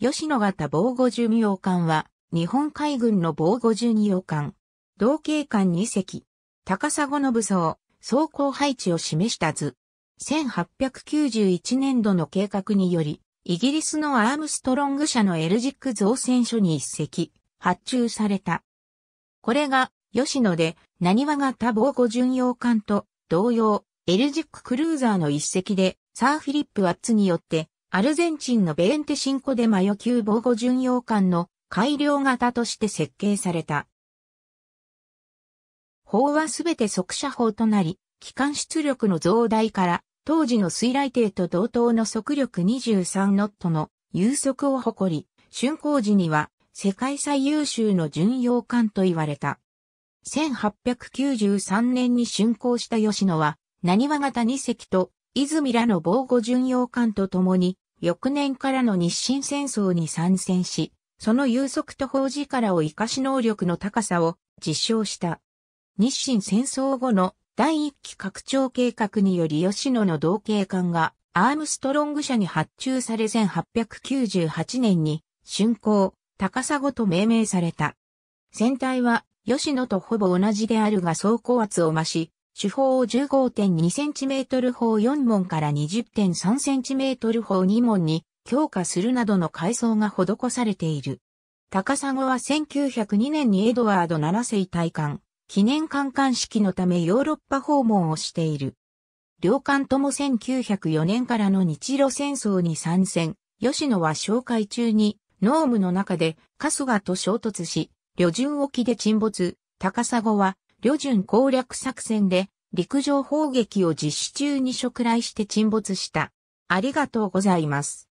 吉野型防護巡洋艦は、日本海軍の防護巡洋艦、同型艦2隻、高砂の武装、走行配置を示した図。1891年度の計画により、イギリスのアームストロング社のエルジック造船所に一隻、発注された。これが、吉野で、何和型防護巡洋艦と、同様、エルジッククルーザーの一隻で、サーフィリップ・ワッツによって、アルゼンチンのベエンテシンコデマヨ級防護巡洋艦の改良型として設計された。砲はすべて速射砲となり、機関出力の増大から当時の水雷艇と同等の速力23ノットの有速を誇り、竣工時には世界最優秀の巡洋艦と言われた。1893年に竣工した吉野は、何和型2隻と泉らの防護巡洋艦と共に、翌年からの日清戦争に参戦し、その有足と法事からを生かし能力の高さを実証した。日清戦争後の第一期拡張計画により吉野の同系艦がアームストロング社に発注され1898年に竣工、高砂と命名された。船体は吉野とほぼ同じであるが走行圧を増し、主砲を 15.2cm 砲4門から 20.3cm 砲2門に強化するなどの改装が施されている。高砂は1902年にエドワード7世大官、記念観艦式のためヨーロッパ訪問をしている。両艦とも1904年からの日露戦争に参戦、吉野は紹介中に、ノームの中で、春日と衝突し、旅順沖で沈没、高砂は旅順攻略作戦で陸上砲撃を実施中に食来して沈没した。ありがとうございます。